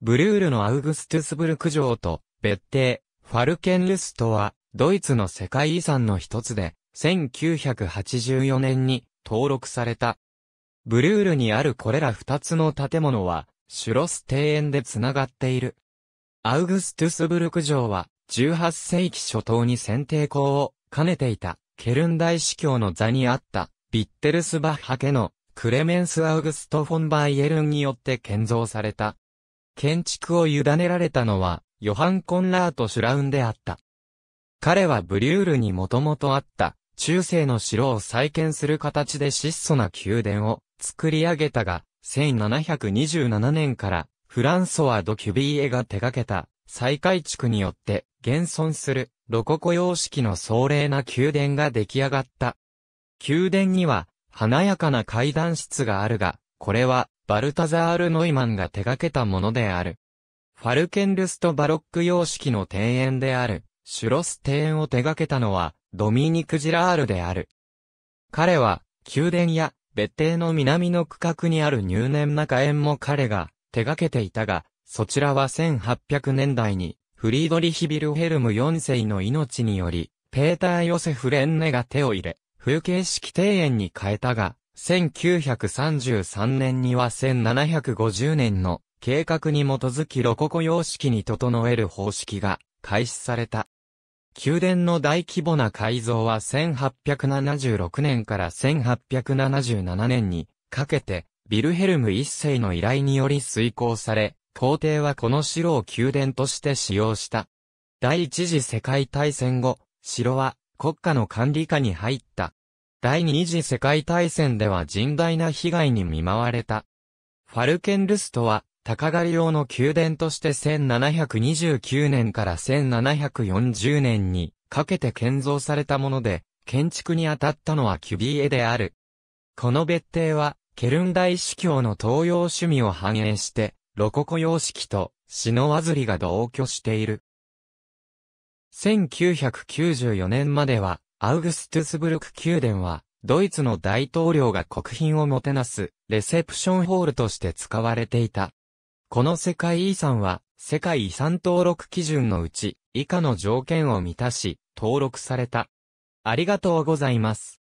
ブルールのアウグストゥスブルク城と別邸、ファルケンルストは、ドイツの世界遺産の一つで、1984年に登録された。ブルールにあるこれら二つの建物は、シュロス庭園で繋がっている。アウグストゥスブルク城は、18世紀初頭に選定校を兼ねていた、ケルン大司教の座にあった、ビッテルスバッハ家のクレメンス・アウグスト・フォン・バイエルンによって建造された。建築を委ねられたのは、ヨハン・コンラート・シュラウンであった。彼はブリュールにもともとあった、中世の城を再建する形で質素な宮殿を作り上げたが、1727年からフランソワ・ド・キュビーエが手掛けた再改築によって現存するロココ様式の壮麗な宮殿が出来上がった。宮殿には華やかな階段室があるが、これはバルタザール・ノイマンが手掛けたものである。ファルケンルスト・バロック様式の庭園である、シュロス庭園を手掛けたのは、ドミニク・ジラールである。彼は、宮殿や、別邸の南の区画にある入念な花園も彼が、手掛けていたが、そちらは1800年代に、フリードリヒ・ビルヘルム4世の命により、ペーター・ヨセフ・レンネが手を入れ、風景式庭園に変えたが、1933年には1750年の計画に基づきロココ様式に整える方式が開始された。宮殿の大規模な改造は1876年から1877年にかけてビルヘルム一世の依頼により遂行され、皇帝はこの城を宮殿として使用した。第一次世界大戦後、城は国家の管理下に入った。第二次世界大戦では甚大な被害に見舞われた。ファルケンルストは、鷹狩り用の宮殿として1729年から1740年にかけて建造されたもので、建築に当たったのはキュビエである。この別邸は、ケルン大司教の東洋趣味を反映して、ロココ様式と、シノワズリが同居している。1994年までは、アウグストゥスブルク宮殿は、ドイツの大統領が国賓をもてなす、レセプションホールとして使われていた。この世界遺産は、世界遺産登録基準のうち、以下の条件を満たし、登録された。ありがとうございます。